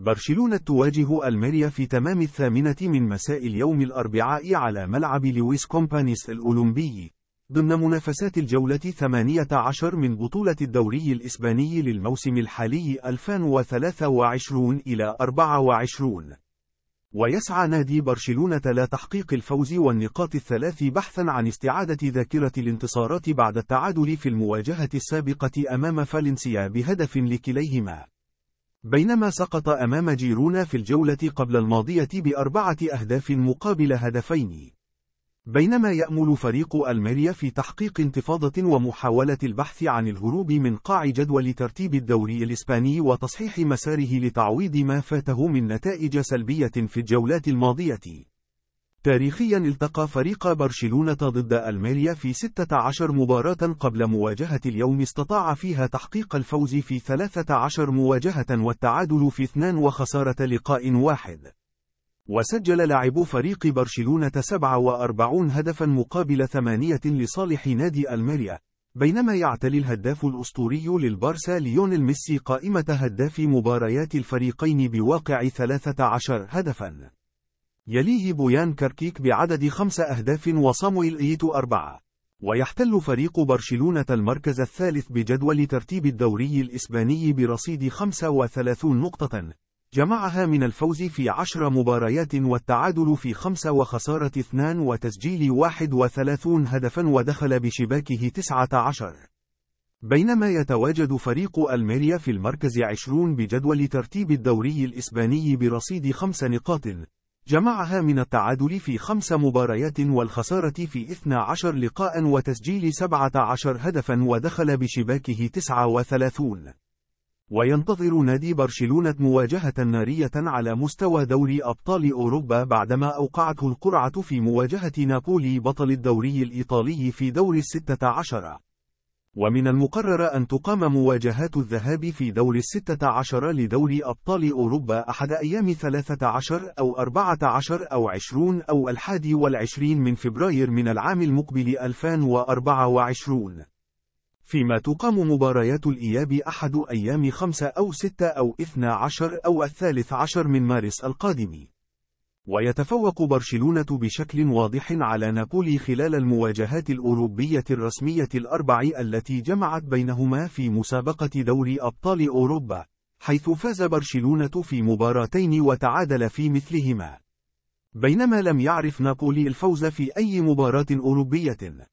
برشلونة تواجه ألميريا في تمام الثامنة من مساء اليوم الأربعاء على ملعب لويس كومبانيس الأولمبي ضمن منافسات الجولة 18 من بطولة الدوري الإسباني للموسم الحالي 2023 إلى 24 ويسعى نادي برشلونة لتحقيق الفوز والنقاط الثلاث بحثا عن استعادة ذاكرة الانتصارات بعد التعادل في المواجهة السابقة أمام فالنسيا بهدف لكليهما بينما سقط أمام جيرونا في الجولة قبل الماضية بأربعة أهداف مقابل هدفين. بينما يأمل فريق ألميريا في تحقيق انتفاضة ومحاولة البحث عن الهروب من قاع جدول ترتيب الدوري الإسباني وتصحيح مساره لتعويض ما فاته من نتائج سلبية في الجولات الماضية. تاريخيا التقى فريق برشلونة ضد الميريا في 16 مباراة قبل مواجهة اليوم استطاع فيها تحقيق الفوز في 13 مواجهة والتعادل في 2 وخسارة لقاء واحد. وسجل لاعبو فريق برشلونة 47 هدفا مقابل ثمانية لصالح نادي الميريا، بينما يعتلي الهداف الأسطوري للبارسا ليونيل ميسي قائمة هداف مباريات الفريقين بواقع 13 هدفاً. يليه بويان كركيك بعدد خمس أهداف وصامويل إيتو أربعة ويحتل فريق برشلونة المركز الثالث بجدول ترتيب الدوري الإسباني برصيد 35 نقطة جمعها من الفوز في 10 مباريات والتعادل في 5 وخسارة 2 وتسجيل 31 هدفا ودخل بشباكه 19 بينما يتواجد فريق ألميريا في المركز 20 بجدول ترتيب الدوري الإسباني برصيد 5 نقاط جمعها من التعادل في خمس مباريات والخسارة في 12 لقاء وتسجيل 17 هدفا ودخل بشباكه 39 وينتظر نادي برشلونة مواجهة نارية على مستوى دوري أبطال أوروبا بعدما أوقعته القرعة في مواجهة نابولي بطل الدوري الإيطالي في دور الستة عشر ومن المقرر أن تقام مواجهات الذهاب في دور الستة عشر لدوري أبطال أوروبا أحد أيام 13 أو 14 أو 20 أو الحادي والعشرين من فبراير من العام المقبل 2024 فيما تقام مباريات الإياب أحد أيام 5 أو 6 أو 12 أو الثالث عشر من مارس القادم ويتفوق برشلونة بشكل واضح على نابولي خلال المواجهات الأوروبية الرسمية الأربع التي جمعت بينهما في مسابقة دوري أبطال أوروبا، حيث فاز برشلونة في مباراتين وتعادل في مثلهما. بينما لم يعرف نابولي الفوز في أي مباراة أوروبية.